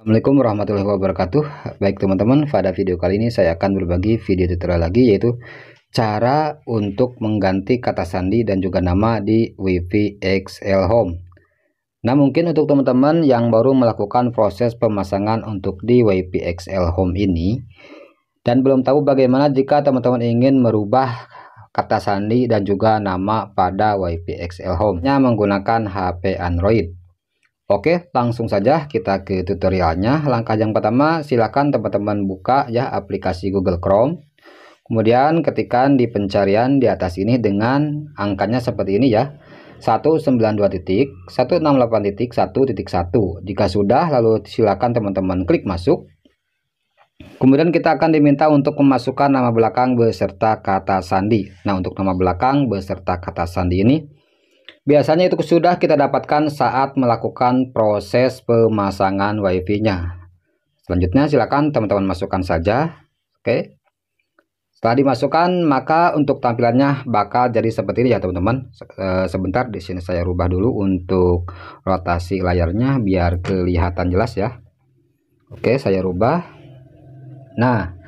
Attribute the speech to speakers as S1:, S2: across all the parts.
S1: Assalamualaikum warahmatullahi wabarakatuh Baik teman-teman pada video kali ini saya akan berbagi video tutorial lagi yaitu Cara untuk mengganti kata sandi dan juga nama di wifi XL Home Nah mungkin untuk teman-teman yang baru melakukan proses pemasangan untuk di wifi XL Home ini Dan belum tahu bagaimana jika teman-teman ingin merubah kata sandi dan juga nama pada wifi XL Home Nya menggunakan HP Android Oke, langsung saja kita ke tutorialnya. Langkah yang pertama, silakan teman-teman buka ya aplikasi Google Chrome. Kemudian ketikkan di pencarian di atas ini dengan angkanya seperti ini ya. 192.168.1.1. jika sudah lalu silakan teman-teman klik masuk kemudian kita akan diminta untuk memasukkan nama belakang beserta kata sandi nah untuk nama belakang beserta kata sandi ini Biasanya itu sudah kita dapatkan saat melakukan proses pemasangan WiFi-nya. Selanjutnya silakan teman-teman masukkan saja. Oke. Setelah dimasukkan, maka untuk tampilannya bakal jadi seperti ini ya teman-teman. Eh, sebentar di sini saya rubah dulu untuk rotasi layarnya biar kelihatan jelas ya. Oke, saya rubah. Nah,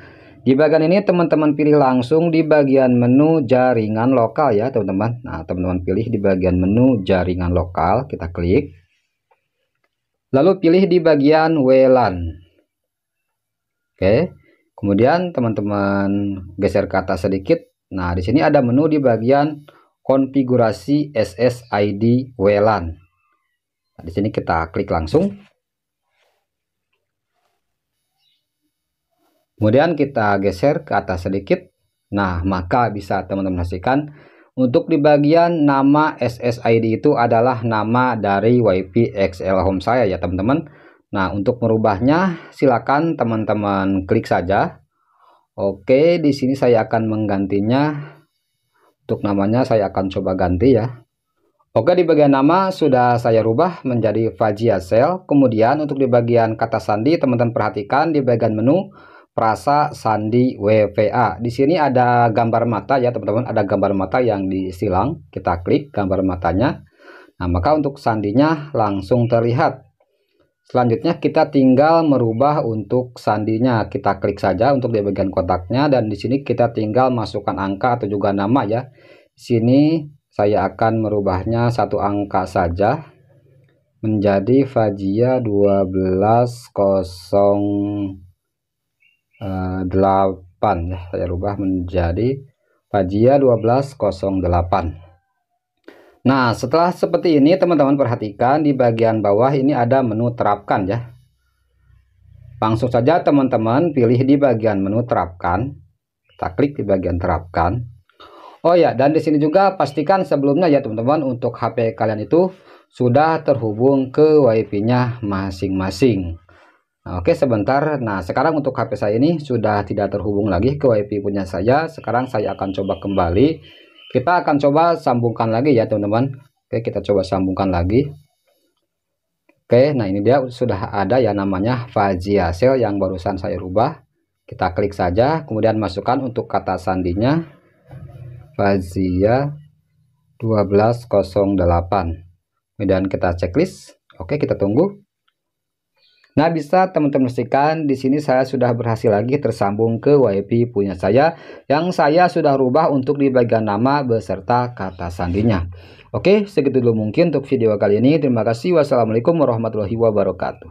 S1: di bagian ini teman-teman pilih langsung di bagian menu jaringan lokal ya teman-teman. Nah teman-teman pilih di bagian menu jaringan lokal kita klik. Lalu pilih di bagian WLAN. Oke. Kemudian teman-teman geser ke atas sedikit. Nah di sini ada menu di bagian konfigurasi SSID WLAN. Nah, di sini kita klik langsung. Kemudian kita geser ke atas sedikit. Nah, maka bisa teman-teman hasilkan untuk di bagian nama SSID itu adalah nama dari WiFi XL Home saya ya teman-teman. Nah, untuk merubahnya silakan teman-teman klik saja. Oke, di sini saya akan menggantinya. Untuk namanya saya akan coba ganti ya. Oke, di bagian nama sudah saya rubah menjadi Fajia Cell. Kemudian untuk di bagian kata sandi teman-teman perhatikan di bagian menu Prasa Sandi WVA. Di sini ada gambar mata ya teman-teman, ada gambar mata yang disilang Kita klik gambar matanya. Nah, maka untuk sandinya langsung terlihat. Selanjutnya kita tinggal merubah untuk sandinya. Kita klik saja untuk di bagian kotaknya dan di sini kita tinggal masukkan angka atau juga nama ya. Di sini saya akan merubahnya satu angka saja menjadi Fajia 1200 8 eh, ya saya rubah menjadi Pajia 1208 nah setelah seperti ini teman-teman perhatikan di bagian bawah ini ada menu terapkan ya langsung saja teman-teman pilih di bagian menu terapkan kita klik di bagian terapkan Oh ya dan di sini juga pastikan sebelumnya ya teman-teman untuk HP kalian itu sudah terhubung ke WiFi-nya masing-masing Oke sebentar Nah sekarang untuk HP saya ini sudah tidak terhubung lagi ke wifi punya saya Sekarang saya akan coba kembali Kita akan coba sambungkan lagi ya teman-teman Oke kita coba sambungkan lagi Oke nah ini dia sudah ada ya namanya Fazia Sale yang barusan saya rubah Kita klik saja kemudian masukkan untuk kata sandinya Fazia 1208 Kemudian kita checklist Oke kita tunggu Nah, bisa teman-teman saksikan di sini saya sudah berhasil lagi tersambung ke WiFi punya saya yang saya sudah rubah untuk di bagian nama beserta kata sandinya. Oke, segitu dulu mungkin untuk video kali ini. Terima kasih. Wassalamualaikum warahmatullahi wabarakatuh.